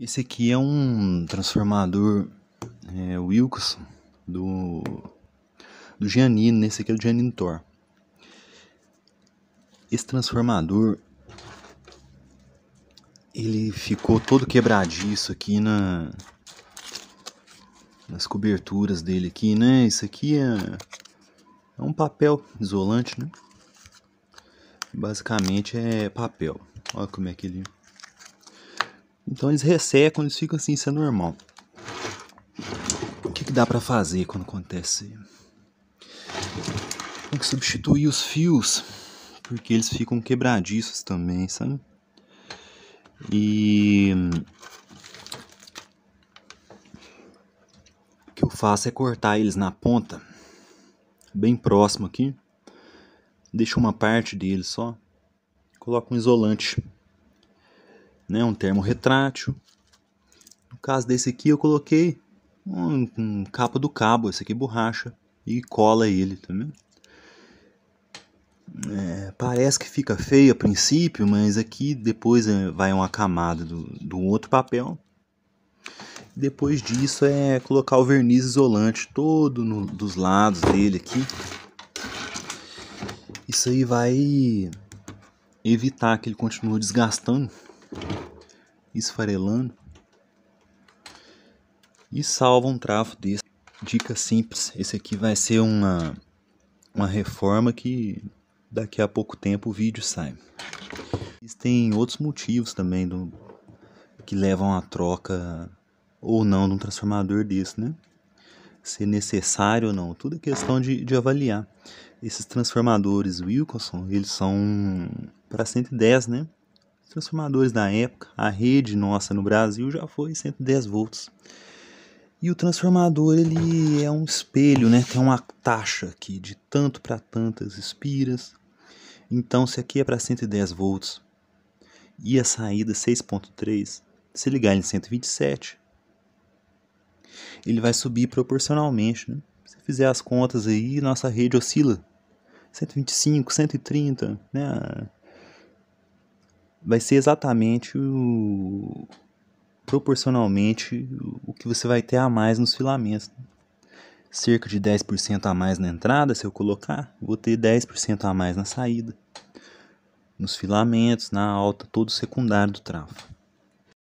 Esse aqui é um transformador é, do, do Giannino, esse aqui é do Giannino Thor. Esse transformador ele ficou todo quebradiço aqui na nas coberturas dele aqui, né? Isso aqui é, é um papel isolante, né? Basicamente é papel. Olha como é que ele então eles ressecam, eles ficam assim, isso é normal. O que, que dá para fazer quando acontece? Tem que substituir os fios, porque eles ficam quebradiços também, sabe? E o que eu faço é cortar eles na ponta, bem próximo aqui. Deixo uma parte deles só, coloco um isolante né, um termo retrátil. No caso desse aqui eu coloquei um, um capa do cabo, esse aqui é borracha, e cola ele, também tá É, parece que fica feio a princípio, mas aqui depois é, vai uma camada do, do outro papel. Depois disso é colocar o verniz isolante todo no, dos lados dele aqui. Isso aí vai evitar que ele continue desgastando esfarelando e salva um trafo desse. Dica simples, esse aqui vai ser uma, uma reforma que daqui a pouco tempo o vídeo sai. Existem outros motivos também do, que levam a troca ou não de um transformador desse, né? Se é necessário ou não, tudo é questão de, de avaliar. Esses transformadores Wilkinson, eles são para 110, né? transformadores da época, a rede nossa no Brasil já foi 110 volts. E o transformador ele é um espelho, né? Tem uma taxa aqui de tanto para tantas espiras. Então, se aqui é para 110 volts e a saída 6.3, se ligar em 127, ele vai subir proporcionalmente, né? Se fizer as contas aí, nossa rede oscila 125, 130, né? vai ser exatamente o proporcionalmente o que você vai ter a mais nos filamentos. Cerca de 10% a mais na entrada, se eu colocar, vou ter 10% a mais na saída. Nos filamentos, na alta, todo secundário do trafo.